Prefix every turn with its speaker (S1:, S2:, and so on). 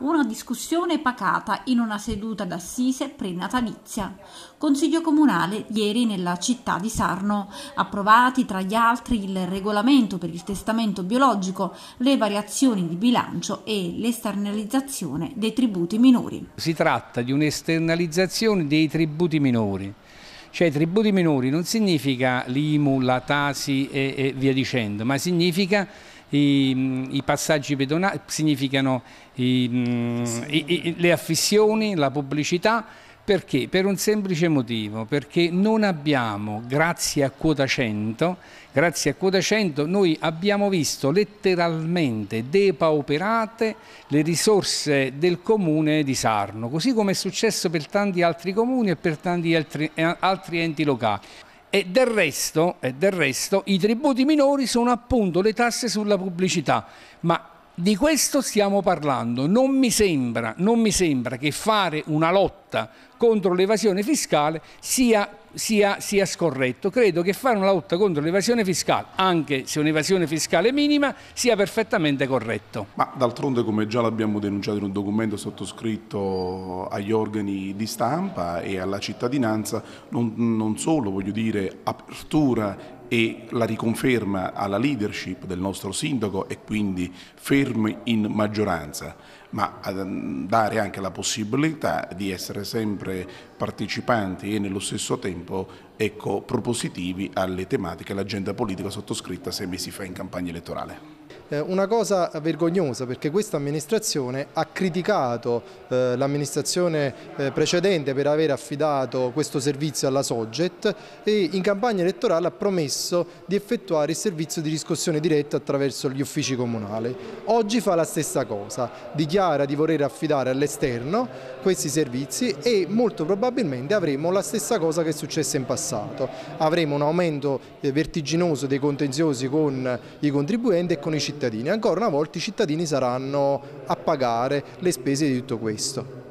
S1: Una discussione pacata in una seduta d'assise prenatalizia. Consiglio comunale ieri nella città di Sarno. Approvati tra gli altri il regolamento per il testamento biologico, le variazioni di bilancio e l'esternalizzazione dei tributi minori.
S2: Si tratta di un'esternalizzazione dei tributi minori. Cioè tributi minori non significa l'IMU, la TASI e, e via dicendo, ma significa i, mm, i passaggi pedonali, significano mm, i, i, le affissioni, la pubblicità. Perché? Per un semplice motivo, perché non abbiamo, grazie a quota 100, grazie a quota 100 noi abbiamo visto letteralmente depauperate le risorse del comune di Sarno, così come è successo per tanti altri comuni e per tanti altri, eh, altri enti locali. E del, resto, e del resto i tributi minori sono appunto le tasse sulla pubblicità, ma di questo stiamo parlando. Non mi, sembra, non mi sembra, che fare una lotta contro l'evasione fiscale sia, sia, sia scorretto. Credo che fare una lotta contro l'evasione fiscale, anche se un'evasione fiscale minima, sia perfettamente corretto.
S3: Ma d'altronde, come già l'abbiamo denunciato in un documento sottoscritto agli organi di stampa e alla cittadinanza, non, non solo voglio dire apertura e la riconferma alla leadership del nostro sindaco e quindi fermi in maggioranza, ma mm, dare anche la possibilità di essere sempre partecipanti e nello stesso tempo ecco, propositivi alle tematiche, all'agenda politica sottoscritta sei mesi fa in campagna elettorale.
S4: Eh, una cosa vergognosa perché questa amministrazione ha criticato eh, l'amministrazione eh, precedente per aver affidato questo servizio alla Soget e in campagna elettorale ha promesso di effettuare il servizio di riscossione diretta attraverso gli uffici comunali. Oggi fa la stessa cosa, dichiara di voler affidare all'esterno questi servizi e molto probabilmente avremo la stessa cosa che è successa in passato. Avremo un aumento vertiginoso dei contenziosi con i contribuenti e con i cittadini cittadini. Ancora una volta i cittadini saranno a pagare le spese di tutto questo.